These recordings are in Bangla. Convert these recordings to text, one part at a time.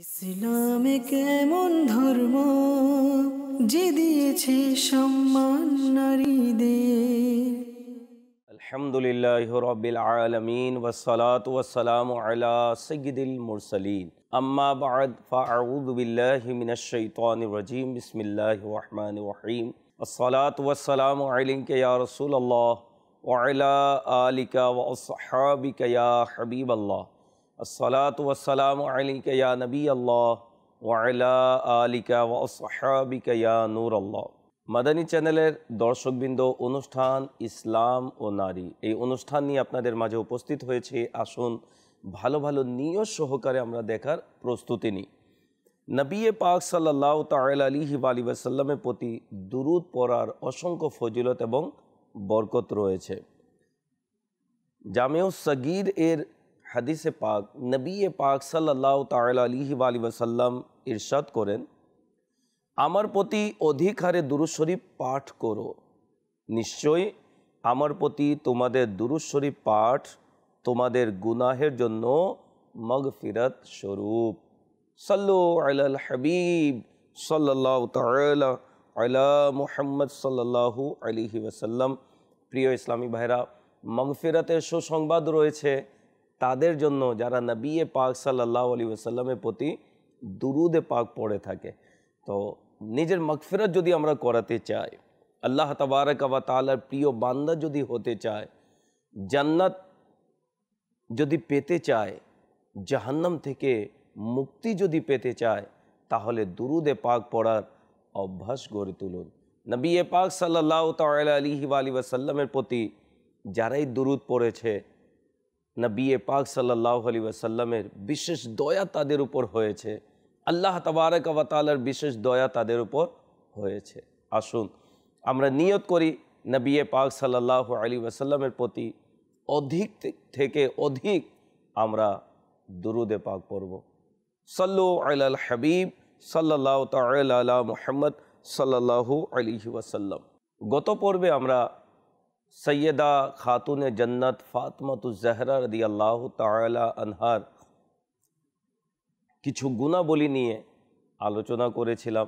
اسلام کم درم جدیے سمان ناری الحمد للہ رب العالمین والصلاة والسلام على سید المرسلین اما بعد فاعوذ باللہ من الشیطان الرجیم بسم اللہ الرحمن الرحیم الصلاة والسلام علیک یا رسول اللہ وعلا آلک و یا حبیب اللہ الصلاة والسلام عليك يا نبي الله وعلى آلك وأصحابك يا نور الله মাদানী চ্যানেলের দর্শকবৃন্দ অনুষ্ঠান ইসলাম ও নারী এই অনুষ্ঠান নিয়ে আপনাদের মাঝে উপস্থিত হয়েছে আসুন ভালো ভালো নিয়ত সহকারে আমরা দেখার প্রস্তুতি নিই নবী পাক সাল্লাহ তাল আলিহি আলী ওয়াসাল্লামের প্রতি দুরুদ পড়ার অসংখ্য ফজিলত এবং বরকত রয়েছে জামেউ সাগীর এর হাদিসে পাক নবী পাক সাল্লাহ আলি ওয়াসাল্লাম ইরশাদ করেন আমার প্রতি অধিক হারে দুরুশরীফ পাঠ করো নিশ্চয়ই আমার প্রতি তোমাদের দুরুশরীফ পাঠ তোমাদের গুনাহের জন্য মগফিরত স্বরূপ সাল্লু আলাল হাবিব সাল্লাহ তালা আলা মুহাম্মদ সাল্লাহু আলিহি ওয়াসাল্লাম প্রিয় ইসলামী ভাইরা মগফিরাতের সুসংবাদ রয়েছে তাদের জন্য যারা নবিয়ে পাক সাল্লাহ আলী ওসাল্লামের প্রতি দুরুদে পাক পড়ে থাকে তো নিজের মকফিরত যদি আমরা করাতে চাই আল্লাহ তবারক আবা তালার প্রিয় বান্দা যদি হতে চায় জান্নাত যদি পেতে চায় জাহান্নাম থেকে মুক্তি যদি পেতে চায় তাহলে দুরুদে পাক পড়ার অভ্যাস গড়ে তুলুন নবী এ পাক সাল্লাহ তাল আলি ওয়াসাল্লামের প্রতি যারাই দুরুদ পড়েছে নবী পাক সাল্লাহ আলী ওয়াসাল্লামের বিশেষ দয়া তাদের উপর হয়েছে আল্লাহ তবারক আবতালার বিশেষ দয়া তাদের উপর হয়েছে আসুন আমরা নিয়ত করি নবী পাক সাল্লাহ আলী ওয়াসাল্লামের প্রতি অধিক থেকে অধিক আমরা দুরুদে পাক পড়ব সাল্লু আল হাবিব সাল্লাহ তাল মোহাম্মদ সাল্লাহু আলী ওয়াসাল্লাম গত পর্বে আমরা सैदा ख़ातून जन्नत ফাতমাতুজহরা রদি আল্লাহ তালা আনহার কিছু গুণাবলী নিয়ে আলোচনা করেছিলাম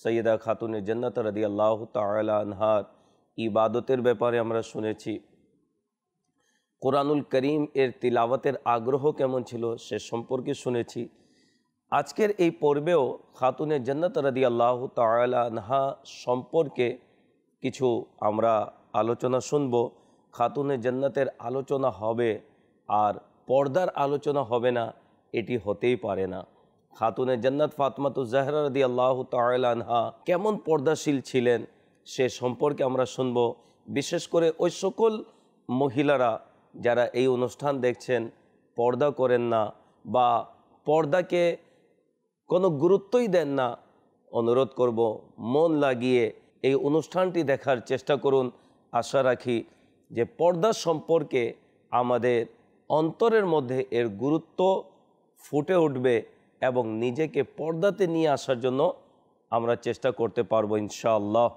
সৈয়দা খাতুন জন্নত রদি আল্লাহ তালা আনহার ইবাদতের ব্যাপারে আমরা শুনেছি কোরআনুল করিম এর তিলাওয়াতের আগ্রহ কেমন ছিল সে সম্পর্কে শুনেছি আজকের এই পর্বেও খাতুনে জন্নত রদি আল্লাহ তালা আনহা সম্পর্কে কিছু আমরা আলোচনা শুনব খাতুনে জান্নাতের আলোচনা হবে আর পর্দার আলোচনা হবে না এটি হতেই পারে না খাতুনে জান্নাত ফাতমাতু জাহরা রদি আল্লাহ তালহা কেমন পর্দাশীল ছিলেন সে সম্পর্কে আমরা শুনব বিশেষ করে ওই সকল মহিলারা যারা এই অনুষ্ঠান দেখছেন পর্দা করেন না বা পর্দাকে কোনো গুরুত্বই দেন না অনুরোধ করব মন লাগিয়ে এই অনুষ্ঠানটি দেখার চেষ্টা করুন আশা রাখি যে পর্দা সম্পর্কে আমাদের অন্তরের মধ্যে এর গুরুত্ব ফুটে উঠবে এবং নিজেকে পর্দাতে নিয়ে আসার জন্য আমরা চেষ্টা করতে পারবো ইনশাআল্লাহ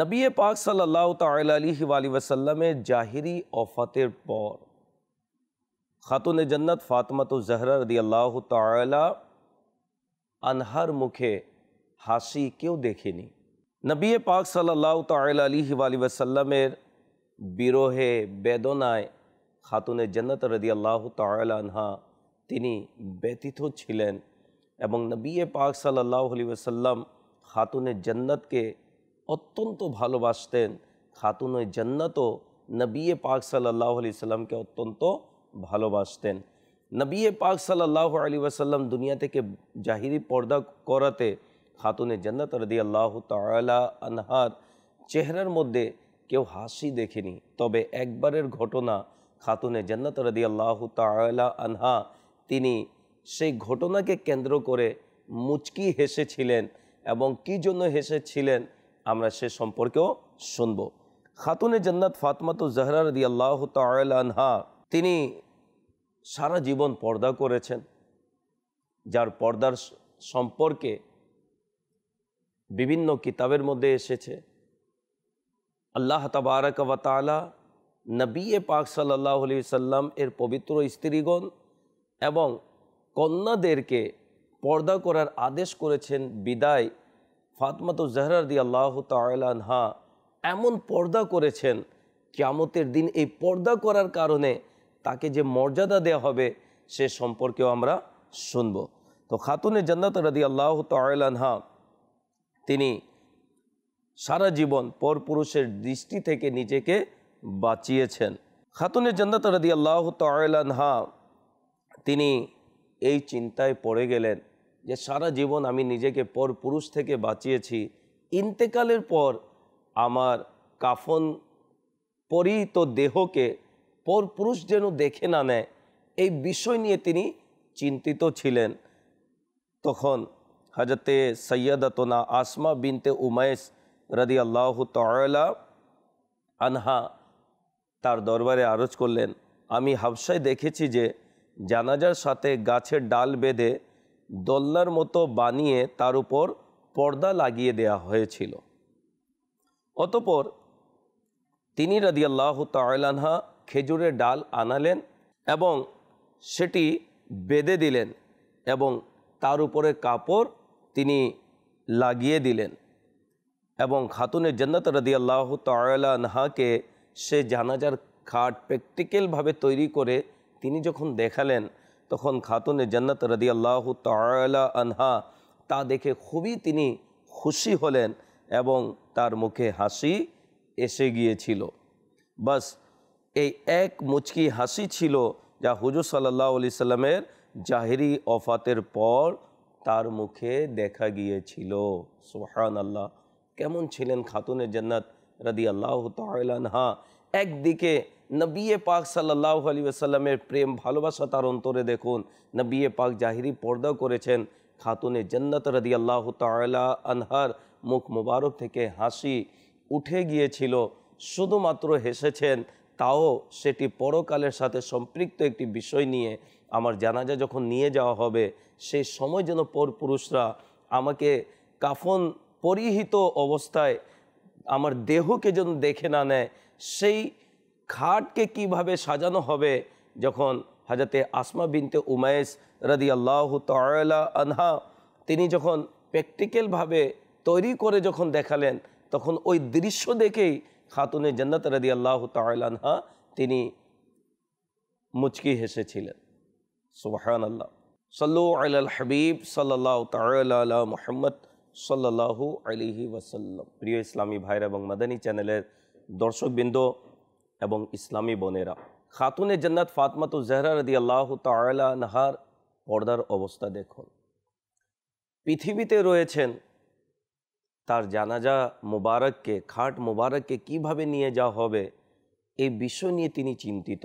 নবী পাক সাল্লাহ তালি ওয়াসাল্লামের জাহিরি অফাতের পর খাতুন জন্নত ফাতমাতু জহরা রদি আল্লাহ তালা আনহার মুখে হাসি কেউ দেখেনি নবী পাক সাল্লাহ তালি ওয়াসাল্লামের বিরোহে বেদনায় খাতুনে জন্নত রদি আল্লাহ তালহা তিনি ব্যতীত ছিলেন এবং নবী পাক সাল্লাহ আলি ওসাল্লাম খাতুনে জন্নতকে অত্যন্ত ভালোবাসতেন খাতুনে জন্নতও নবী পাক সাল্লাহ আলি সাল্লামকে অত্যন্ত ভালোবাসতেন নবী পাক সাল্লাহ আলী ওয়াসাল্লাম দুনিয়া থেকে জাহিরি পর্দা করাতে খাতুনে জন্নত রদি আল্লাহ তালা আনহার চেহারার মধ্যে কেউ হাসি দেখেনি তবে একবারের ঘটনা খাতুনে জন্নত রদি আল্লাহ তালা আনহা তিনি সেই ঘটনাকে কেন্দ্র করে মুচকি হেসেছিলেন এবং কি জন্য হেসেছিলেন আমরা সে সম্পর্কেও শুনব খাতুনে জন্নত ফাতমাতু জাহরা রদি আল্লাহ আনহা তিনি সারা জীবন পর্দা করেছেন যার পর্দার সম্পর্কে বিভিন্ন কিতাবের মধ্যে এসেছে আল্লাহ তবারক ওয়াতালা নবী পাক সাল্লাহ আলি সাল্লাম এর পবিত্র স্ত্রীগণ এবং কন্যাদেরকে পর্দা করার আদেশ করেছেন বিদায় ফাতমাত জহরার দি আল্লাহ তালানহা এমন পর্দা করেছেন ক্যামতের দিন এই পর্দা করার কারণে তাকে যে মর্যাদা দেয়া হবে সে সম্পর্কেও আমরা শুনব তো খাতুনে জান্নাত রাদি আল্লাহ তালানহা তিনি সারা জীবন পরপুরুষের দৃষ্টি থেকে নিজেকে বাঁচিয়েছেন খাতুনে জান্নাত রাদি আল্লাহ তাল্লাহা তিনি এই চিন্তায় পড়ে গেলেন যে সারা জীবন আমি নিজেকে পরপুরুষ থেকে বাঁচিয়েছি ইন্তেকালের পর আমার কাফন পরিত দেহকে পরপুরুষ যেন দেখে না নেয় এই বিষয় নিয়ে তিনি চিন্তিত ছিলেন তখন হজরত সৈয়দতনা আসমা বিনতে উমাইস রদি আল্লাহ তলা আনহা তার দরবারে আরজ করলেন আমি হাবসায় দেখেছি যে জানাজার সাথে গাছের ডাল বেঁধে দোল্লার মতো বানিয়ে তার উপর পর্দা লাগিয়ে দেয়া হয়েছিল অতপর তিনি রদিয়াল্লাহ তাল্লাহা খেজুরের ডাল আনালেন এবং সেটি বেঁধে দিলেন এবং তার উপরে কাপড় তিনি লাগিয়ে দিলেন এবং খাতুনে জন্নত রদি আল্লাহ তাল্লাহাকে সে জানাজার খাট প্র্যাকটিক্যালভাবে তৈরি করে তিনি যখন দেখালেন তখন খাতুনে জন্নত রদি আল্লাহ তাল্লা আনহা তা দেখে খুবই তিনি খুশি হলেন এবং তার মুখে হাসি এসে গিয়েছিল বাস এই এক মুচকি হাসি ছিল যা হুজুর সাল্লাহ আলি সাল্লামের জাহিরি অফাতের পর তার মুখে দেখা গিয়েছিল সোহান আল্লাহ কেমন ছিলেন খাতুনের জান্নাত রাদি আল্লাহ তাল্লাহা একদিকে নবিয়ে পাক সাল্লাহ আলী আসাল্লামের প্রেম ভালোবাসা তার অন্তরে দেখুন নবিয়ে পাক জাহিরি পর্দা করেছেন খাতুনে জন্নত রদি আল্লাহ তালা আনহার মুখ মুবারক থেকে হাসি উঠে গিয়েছিল শুধুমাত্র হেসেছেন তাও সেটি পরকালের সাথে সম্পৃক্ত একটি বিষয় নিয়ে আমার জানাজা যখন নিয়ে যাওয়া হবে সেই সময় যেন পর পুরুষরা আমাকে কাফন পরিহিত অবস্থায় আমার দেহকে যেন দেখে না নেয় সেই খাটকে কিভাবে সাজানো হবে যখন হাজাতে আসমা বিনতে উমায়েস রাদি আল্লাহ তয়লা আনহা তিনি যখন প্র্যাকটিক্যালভাবে তৈরি করে যখন দেখালেন তখন ওই দৃশ্য দেখেই খাতুনে জান্নাত রাদি আল্লাহ তয়লানহা তিনি মুচকি হেসেছিলেন সুবাহান আল্লাহ সল্লু আল হাবিব সাল্লাহ তাল্লাহ মোহাম্মদ সাল্লাহ আলিহি ওয়াসাল্লাম প্রিয় ইসলামী ভাইরা এবং মাদানী চ্যানেলের দর্শকবৃন্দ এবং ইসলামী বোনেরা খাতুনে জন্নাত ফাতমাতু জেহরা রদি আল্লাহ তালা নাহার পর্দার অবস্থা দেখুন পৃথিবীতে রয়েছেন তার জানাজা মুবারককে খাট মুবারককে কিভাবে নিয়ে যাওয়া হবে এই বিষয় নিয়ে তিনি চিন্তিত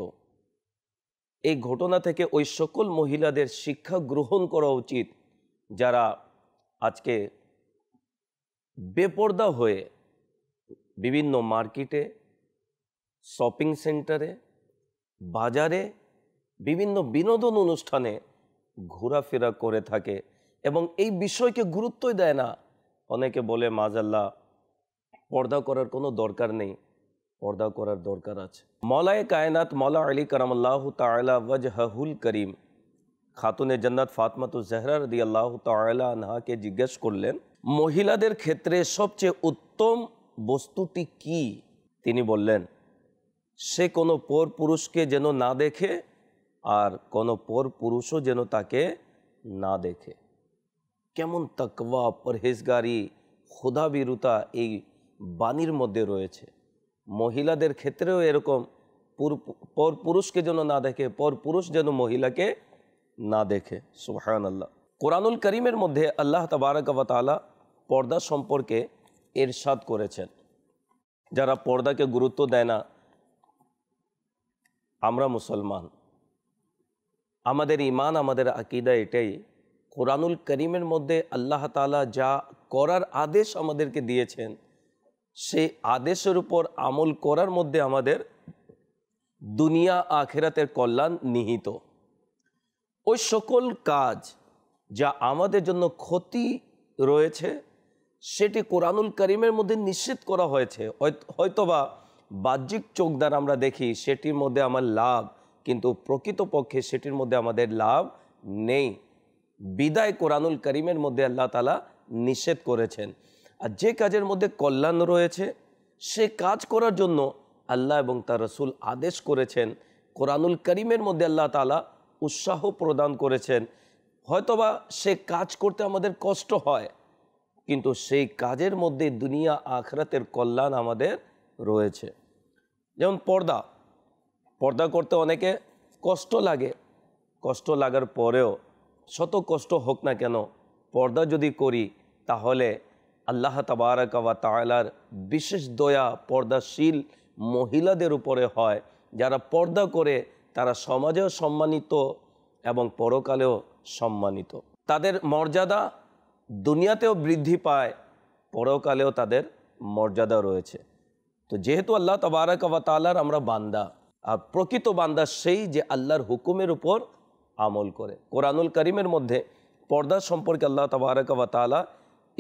এই ঘটনা থেকে ওই সকল মহিলাদের শিক্ষা গ্রহণ করা উচিত যারা আজকে বেপর্দা হয়ে বিভিন্ন মার্কেটে শপিং সেন্টারে বাজারে বিভিন্ন বিনোদন অনুষ্ঠানে ঘোরাফেরা করে থাকে এবং এই বিষয়কে গুরুত্বই দেয় না অনেকে বলে মাজাল্লাহ পর্দা করার কোনো দরকার নেই পর্দা করার দরকার আছে মলায় কায়নাত মলা আলী কারামুল্লাহ তালা হহুল করিম খাতুনে জান্নাত ফাতমাতু জহরা রদি আল্লাহ তালা আনহাকে জিজ্ঞেস করলেন মহিলাদের ক্ষেত্রে সবচেয়ে উত্তম বস্তুটি কি তিনি বললেন সে কোনো পর পুরুষকে যেন না দেখে আর কোনো পর পুরুষও যেন তাকে না দেখে কেমন তকওয়া পরহেজগারি ক্ষুধাবিরুতা এই বাণীর মধ্যে রয়েছে মহিলাদের ক্ষেত্রেও এরকম পর পুরুষকে যেন না দেখে পর পুরুষ যেন মহিলাকে না দেখে সুহান আল্লাহ কোরআনুল করিমের মধ্যে আল্লাহ তালা পর্দা সম্পর্কে এরশাদ করেছেন যারা পর্দাকে গুরুত্ব দেয় না আমরা মুসলমান আমাদের ইমান আমাদের আকিদা এটাই কোরআনুল করিমের মধ্যে আল্লাহ তালা যা করার আদেশ আমাদেরকে দিয়েছেন সেই আদেশের উপর আমল করার মধ্যে আমাদের দুনিয়া আখেরাতের কল্যাণ নিহিত ওই সকল কাজ যা আমাদের জন্য ক্ষতি রয়েছে সেটি কোরআনুল করিমের মধ্যে নিশ্চিত করা হয়েছে হয়তোবা বাহ্যিক চোখদার আমরা দেখি সেটির মধ্যে আমার লাভ কিন্তু প্রকৃতপক্ষে সেটির মধ্যে আমাদের লাভ নেই বিদায় কোরআনুল করিমের মধ্যে আল্লাহ তালা নিষেধ করেছেন আর যে কাজের মধ্যে কল্যাণ রয়েছে সে কাজ করার জন্য আল্লাহ এবং তার রসুল আদেশ করেছেন কোরআনুল করিমের মধ্যে আল্লাহ তালা উৎসাহ প্রদান করেছেন হয়তোবা সে কাজ করতে আমাদের কষ্ট হয় কিন্তু সেই কাজের মধ্যে দুনিয়া আখরাতের কল্যাণ আমাদের রয়েছে যেমন পর্দা পর্দা করতে অনেকে কষ্ট লাগে কষ্ট লাগার পরেও শত কষ্ট হোক না কেন পর্দা যদি করি তাহলে আল্লাহ তাবারাকাওয়া তালার বিশেষ দয়া পর্দাশীল মহিলাদের উপরে হয় যারা পর্দা করে তারা সমাজেও সম্মানিত এবং পরকালেও সম্মানিত তাদের মর্যাদা দুনিয়াতেও বৃদ্ধি পায় পরকালেও তাদের মর্যাদা রয়েছে তো যেহেতু আল্লাহ তবারকাওয়া তালার আমরা বান্দা আর প্রকৃত বান্দা সেই যে আল্লাহর হুকুমের উপর আমল করে কোরআনুল করিমের মধ্যে পর্দা সম্পর্কে আল্লাহ তবারকাওয়া তালা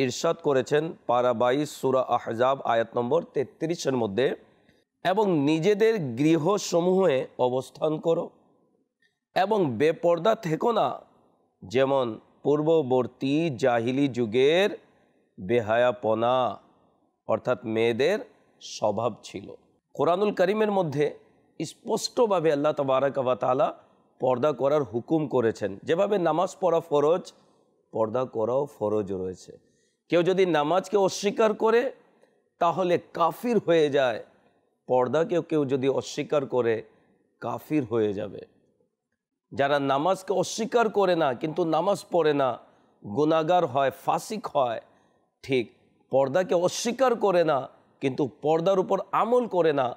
ইরশাদ করেছেন পারা বাইশ সুরা আহজাব আয়াত নম্বর তেত্রিশের মধ্যে এবং নিজেদের গৃহসমূহে অবস্থান করো এবং বেপর্দা থেকো না যেমন পূর্ববর্তী জাহিলি যুগের বেহায়াপনা অর্থাৎ মেয়েদের স্বভাব ছিল কোরআনুল করিমের মধ্যে স্পষ্টভাবে আল্লাহ তবারকাবা তালা পর্দা করার হুকুম করেছেন যেভাবে নামাজ পড়া ফরজ পর্দা করাও ফরজ রয়েছে কেউ যদি নামাজকে অস্বীকার করে তাহলে কাফির হয়ে যায় পর্দাকেও কেউ যদি অস্বীকার করে কাফির হয়ে যাবে যারা নামাজকে অস্বীকার করে না কিন্তু নামাজ পড়ে না গুণাগার হয় ফাসিক হয় ঠিক পর্দাকে অস্বীকার করে না কিন্তু পর্দার উপর আমল করে না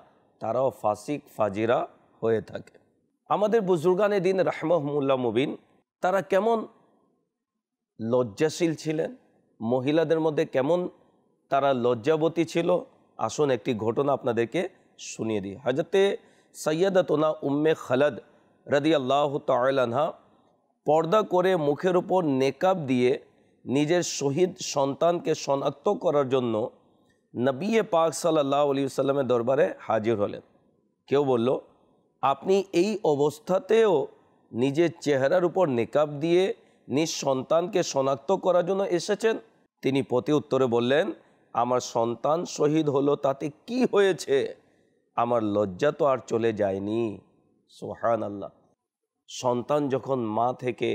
তারাও ফাসিক ফাজিরা হয়ে থাকে আমাদের বুজুর্গানে দিন রাহমহমুল্লা মুবিন তারা কেমন লজ্জাশীল ছিলেন মহিলাদের মধ্যে কেমন তারা লজ্জাবতী ছিল আসুন একটি ঘটনা আপনাদেরকে শুনিয়ে দিই হাজরতে সৈয়দতোনা উম্মে খালাদ রাদি আল্লাহ তালহা পর্দা করে মুখের উপর নেকাব দিয়ে নিজের শহীদ সন্তানকে শনাক্ত করার জন্য নবী পাক সাল্লাহ আলী সাল্লামের দরবারে হাজির হলেন কেউ বলল আপনি এই অবস্থাতেও নিজের চেহারার উপর নেকাব দিয়ে নিজ সন্তানকে শনাক্ত করার জন্য এসেছেন তিনি প্রতি উত্তরে বললেন আমার সন্তান শহীদ হলো তাতে কি হয়েছে আমার লজ্জা তো আর চলে যায়নি সোহান আল্লাহ সন্তান যখন মা থেকে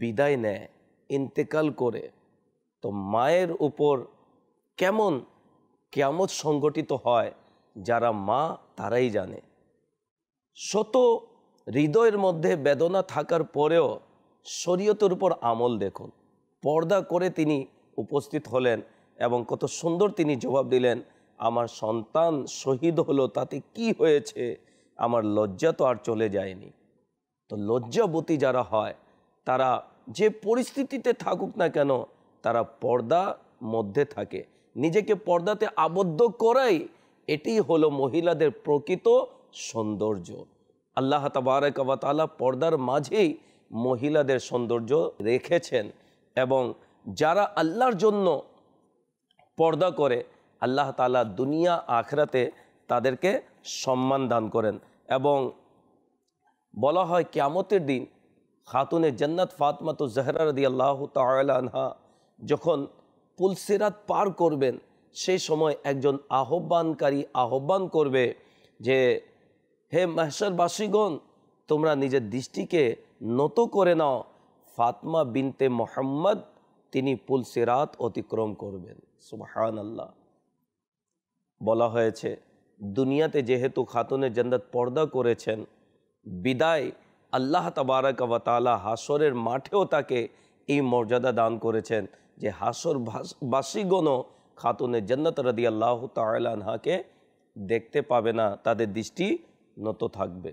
বিদায় নেয় ইন্তেকাল করে তো মায়ের উপর কেমন কেমন সংগঠিত হয় যারা মা তারাই জানে শত হৃদয়ের মধ্যে বেদনা থাকার পরেও শরীয়তের উপর আমল দেখুন পর্দা করে তিনি উপস্থিত হলেন এবং কত সুন্দর তিনি জবাব দিলেন আমার সন্তান শহীদ হলো তাতে কি হয়েছে আমার লজ্জা তো আর চলে যায়নি তো লজ্জাবতী যারা হয় তারা যে পরিস্থিতিতে থাকুক না কেন তারা পর্দা মধ্যে থাকে নিজেকে পর্দাতে আবদ্ধ করাই এটি হলো মহিলাদের প্রকৃত সৌন্দর্য আল্লাহ তবারকাবাতালা পর্দার মাঝেই মহিলাদের সৌন্দর্য রেখেছেন এবং যারা আল্লাহর জন্য পর্দা করে আল্লাহ তালা দুনিয়া আখরাতে তাদেরকে সম্মান দান করেন এবং বলা হয় ক্যামতের দিন খাতুনে জন্নাত তো জাহরা রদি আল্লাহ তালহা যখন পুলসিরাত পার করবেন সেই সময় একজন আহ্বানকারী আহ্বান করবে যে হে মাহেশ্বরবাসীগণ তোমরা নিজের দৃষ্টিকে নত করে নাও ফাতমা বিনতে মোহাম্মদ তিনি পুলসিরাত অতিক্রম করবেন সুবাহান আল্লাহ বলা হয়েছে দুনিয়াতে যেহেতু খাতুনে জন্দত পর্দা করেছেন বিদায় আল্লাহ তবারক তালা হাসরের মাঠেও তাকে এই মর্যাদা দান করেছেন যে হাসর বাসীগণও খাতুনে জন্নত রদি আল্লাহ তাল্লাহাকে দেখতে পাবে না তাদের দৃষ্টি নত থাকবে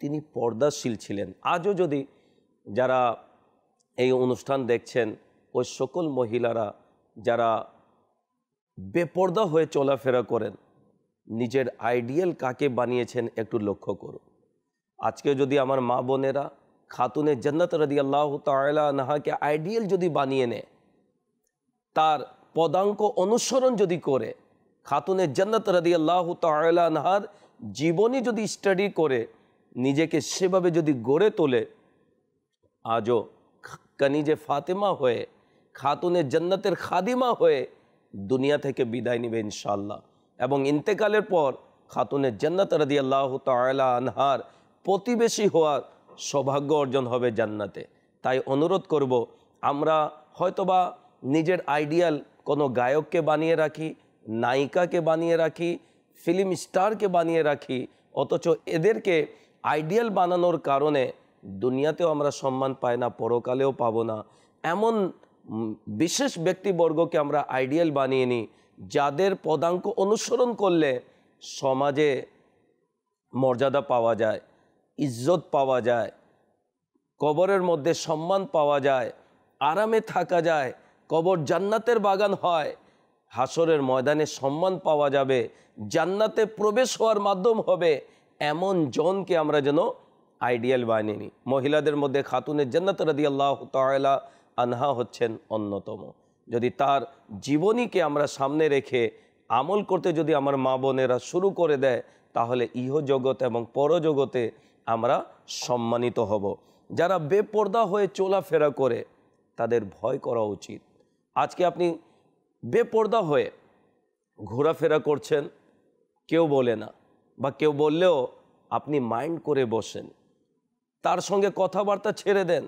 তিনি পর্দাশীল ছিলেন আজও যদি যারা এই অনুষ্ঠান দেখছেন ওই সকল মহিলারা যারা বেপর্দা হয়ে চলাফেরা করেন নিজের আইডিয়াল কাকে বানিয়েছেন একটু লক্ষ্য করুন আজকে যদি আমার মা বোনেরা খাতুনে জন্নত রদি আল্লাহ তালা নাহাকে আইডিয়াল যদি বানিয়ে নেয় তার পদাঙ্ক অনুসরণ যদি করে খাতুনে জন্নত রদি আল্লাহ তালা নাহার জীবনী যদি স্টাডি করে নিজেকে সেভাবে যদি গড়ে তোলে আজও কানিজে ফাতেমা হয়ে খাতুনে জান্নাতের খাদিমা হয়ে দুনিয়া থেকে বিদায় নিবে ইনশাল্লাহ এবং ইন্তেকালের পর খাতুনে জান্নাত রাদি আল্লাহ তালা আনহার প্রতিবেশী হওয়ার সৌভাগ্য অর্জন হবে জান্নাতে তাই অনুরোধ করব আমরা হয়তোবা নিজের আইডিয়াল কোনো গায়ককে বানিয়ে রাখি নায়িকাকে বানিয়ে রাখি ফিল্ম স্টারকে বানিয়ে রাখি অথচ এদেরকে আইডিয়াল বানানোর কারণে দুনিয়াতেও আমরা সম্মান পাই না পরকালেও পাবো না এমন বিশেষ ব্যক্তিবর্গকে আমরা আইডিয়াল বানিয়ে নিই যাদের পদাঙ্ক অনুসরণ করলে সমাজে মর্যাদা পাওয়া যায় ইজ্জত পাওয়া যায় কবরের মধ্যে সম্মান পাওয়া যায় আরামে থাকা যায় কবর জান্নাতের বাগান হয় হাসরের ময়দানে সম্মান পাওয়া যাবে জান্নাতে প্রবেশ হওয়ার মাধ্যম হবে এমন জনকে আমরা যেন আইডিয়াল বানিয়ে নিই মহিলাদের মধ্যে খাতুনের জান্নাত রদি আল্লাহ তালা আনহা হচ্ছেন অন্যতম যদি তার জীবনীকে আমরা সামনে রেখে আমল করতে যদি আমার মা বোনেরা শুরু করে দেয় তাহলে ইহজগত এবং পরজগতে আমরা সম্মানিত হব যারা বেপর্দা হয়ে চলাফেরা করে তাদের ভয় করা উচিত আজকে আপনি বেপর্দা হয়ে ঘোরাফেরা করছেন কেউ বলে না বা কেউ বললেও আপনি মাইন্ড করে বসেন তার সঙ্গে কথাবার্তা ছেড়ে দেন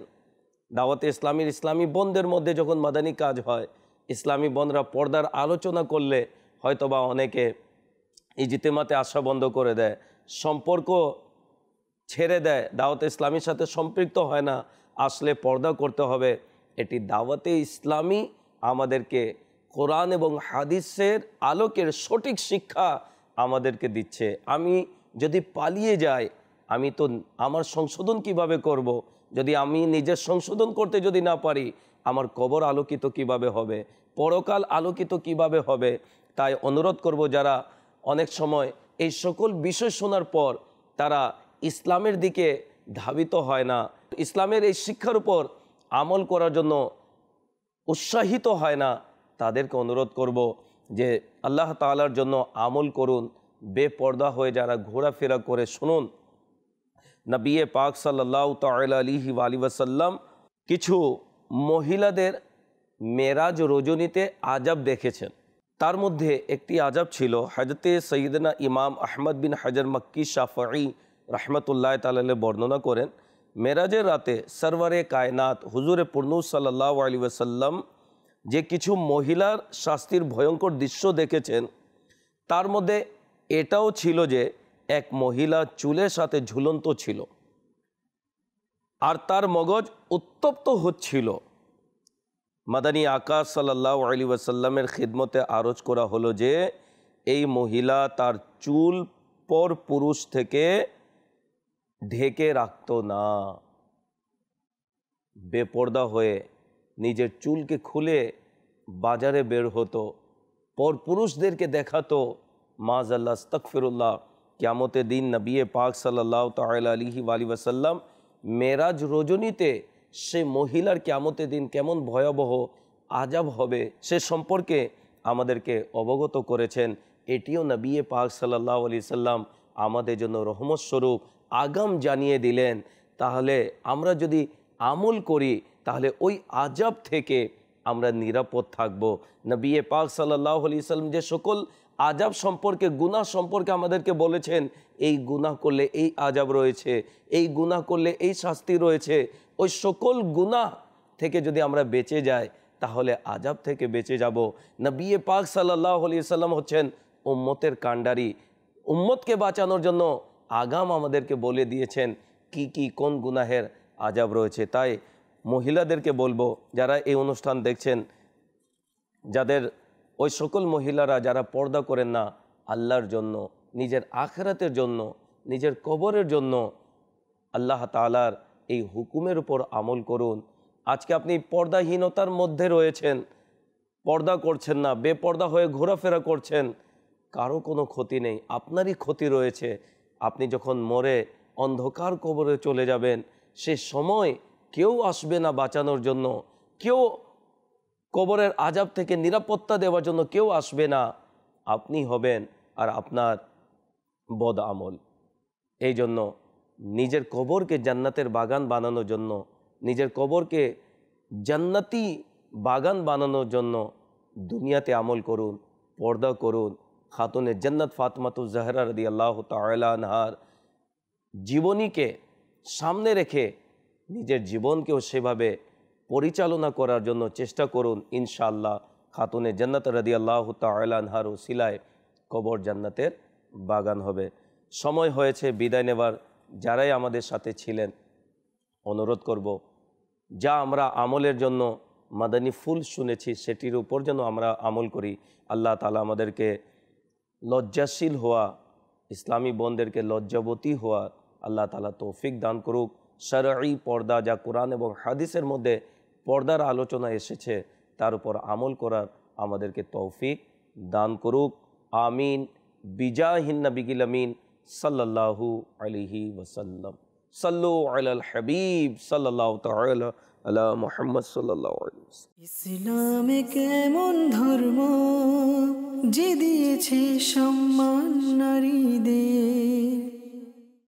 দাওয়াতে ইসলামীর ইসলামী বন্ধের মধ্যে যখন মাদানী কাজ হয় ইসলামী বন্ধরা পর্দার আলোচনা করলে হয়তোবা অনেকে ইজিতেমাতে আসা বন্ধ করে দেয় সম্পর্ক ছেড়ে দেয় দাওয়াতে ইসলামীর সাথে সম্পৃক্ত হয় না আসলে পর্দা করতে হবে এটি দাওয়াতে ইসলামী আমাদেরকে কোরআন এবং হাদিসের আলোকের সঠিক শিক্ষা আমাদেরকে দিচ্ছে আমি যদি পালিয়ে যাই আমি তো আমার সংশোধন কিভাবে করব। যদি আমি নিজের সংশোধন করতে যদি না পারি আমার কবর আলোকিত কিভাবে হবে পরকাল আলোকিত কিভাবে হবে তাই অনুরোধ করব যারা অনেক সময় এই সকল বিষয় শোনার পর তারা ইসলামের দিকে ধাবিত হয় না ইসলামের এই শিক্ষার উপর আমল করার জন্য উৎসাহিত হয় না তাদেরকে অনুরোধ করব যে আল্লাহ তালার জন্য আমল করুন বেপর্দা হয়ে যারা ঘোরাফেরা করে শুনুন নবিয়ে পাক সাল্লাহ তালিহি আলী ওয়াসাল্লাম কিছু মহিলাদের মেরাজ রজনীতে আজাব দেখেছেন তার মধ্যে একটি আজাব ছিল হজরতে সঈদনা ইমাম আহমদ বিন হাজার মক্কি শাফি রহমতুল্লাহ তালে বর্ণনা করেন মেরাজের রাতে সরওয়ারে কায়নাত হুজুরে পুরনু সাল্লাহ আলী ওয়াসাল্লাম যে কিছু মহিলার শাস্তির ভয়ঙ্কর দৃশ্য দেখেছেন তার মধ্যে এটাও ছিল যে এক মহিলা চুলের সাথে ঝুলন্ত ছিল আর তার মগজ উত্তপ্ত হচ্ছিল মাদানী আকাশ সাল্লাহ আলী ওয়াসাল্লামের খিদমতে আরজ করা হলো যে এই মহিলা তার চুল পর পুরুষ থেকে ঢেকে রাখত না বেপর্দা হয়ে নিজের চুলকে খুলে বাজারে বের হতো পর পুরুষদেরকে দেখাতো মাজ আল্লাহ তকফিরুল্লাহ ক্যামতে দিন নবী পাক সাল্লাহ তাল আলিহি আলী ওসাল্লাম মেরাজ রজনীতে সে মহিলার ক্যামতে দিন কেমন ভয়াবহ আজাব হবে সে সম্পর্কে আমাদেরকে অবগত করেছেন এটিও নবী পাক সাল্লাহ আলি সাল্লাম আমাদের জন্য রহমত স্বরূপ আগাম জানিয়ে দিলেন তাহলে আমরা যদি আমল করি তাহলে ওই আজাব থেকে আমরা নিরাপদ থাকব নবিয়ে পাক সাল্লাহ আলি সাল্লাম যে সকল আজাব সম্পর্কে গুনাহ সম্পর্কে আমাদেরকে বলেছেন এই গুনাহ করলে এই আজাব রয়েছে এই গুনাহ করলে এই শাস্তি রয়েছে ওই সকল গুনাহ থেকে যদি আমরা বেঁচে যাই তাহলে আজাব থেকে বেঁচে যাব নবিয়ে পাক সাল্লাহ আলি সাল্লাম হচ্ছেন উম্মতের কাণ্ডারি উম্মতকে বাঁচানোর জন্য আগাম আমাদেরকে বলে দিয়েছেন কি কি কোন গুনাহের আজাব রয়েছে তাই মহিলাদেরকে বলবো যারা এই অনুষ্ঠান দেখছেন যাদের ওই সকল মহিলারা যারা পর্দা করেন না আল্লাহর জন্য নিজের আখরাতের জন্য নিজের কবরের জন্য আল্লাহ তালার এই হুকুমের উপর আমল করুন আজকে আপনি পর্দাহীনতার মধ্যে রয়েছেন পর্দা করছেন না বেপর্দা হয়ে ঘোরাফেরা করছেন কারো কোনো ক্ষতি নেই আপনারই ক্ষতি রয়েছে আপনি যখন মরে অন্ধকার কবরে চলে যাবেন সে সময় কেউ আসবে না বাঁচানোর জন্য কেউ কবরের আজাব থেকে নিরাপত্তা দেওয়ার জন্য কেউ আসবে না আপনি হবেন আর আপনার বদ আমল এই জন্য নিজের কবরকে জান্নাতের বাগান বানানোর জন্য নিজের কবরকে জান্নাতি বাগান বানানোর জন্য দুনিয়াতে আমল করুন পর্দা করুন খাতুনে জন্নত ফাতমাতু জাহরা রদি আল্লাহ তাহার জীবনীকে সামনে রেখে নিজের জীবনকেও সেভাবে পরিচালনা করার জন্য চেষ্টা করুন ইনশাআল্লাহ খাতুনে জান্নাত রাদি আল্লাহ ও সিলায় কবর জান্নাতের বাগান হবে সময় হয়েছে বিদায় নেবার যারাই আমাদের সাথে ছিলেন অনুরোধ করব যা আমরা আমলের জন্য মাদানী ফুল শুনেছি সেটির উপর যেন আমরা আমল করি আল্লাহ তালা আমাদেরকে লজ্জাশীল হওয়া ইসলামী বোনদেরকে লজ্জাবতী হওয়া আল্লাহ তালা তৌফিক দান করুক সারাই পর্দা যা কোরআন এবং হাদিসের মধ্যে পর্দার আলোচনা এসেছে তার উপর আমল করার আমাদেরকে তৌফিক দান করুক আমিন বিজাহিন্নবিগিল আমিন সাল্লাহু আলিহি ওসাল্লাম সাল্লু আল হাবিব সাল্লাহ আল্লাহ আলা মোহাম্মদ ইসলামে কেমন ধর্ম যে দিয়েছে সম্মান নারীদের